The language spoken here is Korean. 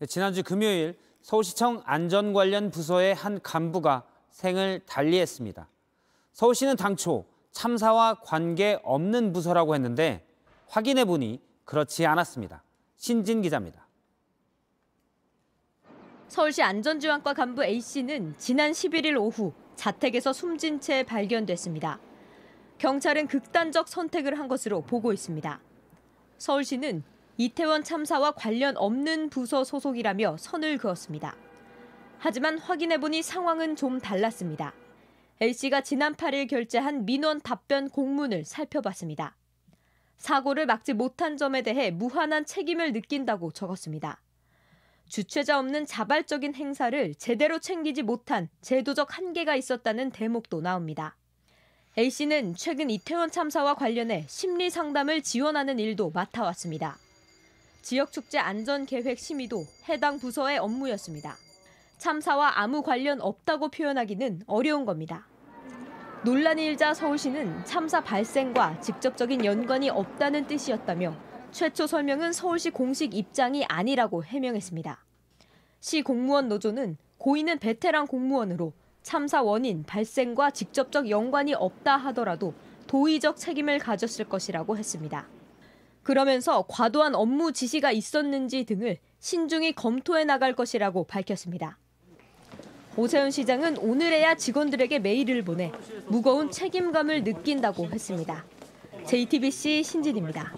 네, 지난주 금요일 서울시청 안전 관련 부서의 한 간부가 생을 달리했습니다. 서울시는 당초 참사와 관계 없는 부서라고 했는데 확인해 보니 그렇지 않았습니다. 신진 기자입니다. 서울시 안전지원과 간부 A씨는 지난 11일 오후 자택에서 숨진 채 발견됐습니다. 경찰은 극단적 선택을 한 것으로 보고 있습니다. 서울시는 이태원 참사와 관련 없는 부서 소속이라며 선을 그었습니다. 하지만 확인해보니 상황은 좀 달랐습니다. A씨가 지난 8일 결제한 민원 답변 공문을 살펴봤습니다. 사고를 막지 못한 점에 대해 무한한 책임을 느낀다고 적었습니다. 주최자 없는 자발적인 행사를 제대로 챙기지 못한 제도적 한계가 있었다는 대목도 나옵니다. A씨는 최근 이태원 참사와 관련해 심리 상담을 지원하는 일도 맡아왔습니다. 지역축제 안전계획 심의도 해당 부서의 업무였습니다. 참사와 아무 관련 없다고 표현하기는 어려운 겁니다. 논란이 일자 서울시는 참사 발생과 직접적인 연관이 없다는 뜻이었다며 최초 설명은 서울시 공식 입장이 아니라고 해명했습니다. 시 공무원 노조는 고인은 베테랑 공무원으로 참사 원인 발생과 직접적 연관이 없다 하더라도 도의적 책임을 가졌을 것이라고 했습니다. 그러면서 과도한 업무 지시가 있었는지 등을 신중히 검토해 나갈 것이라고 밝혔습니다. 오세훈 시장은 오늘에야 직원들에게 메일을 보내 무거운 책임감을 느낀다고 했습니다. JTBC 신진입니다.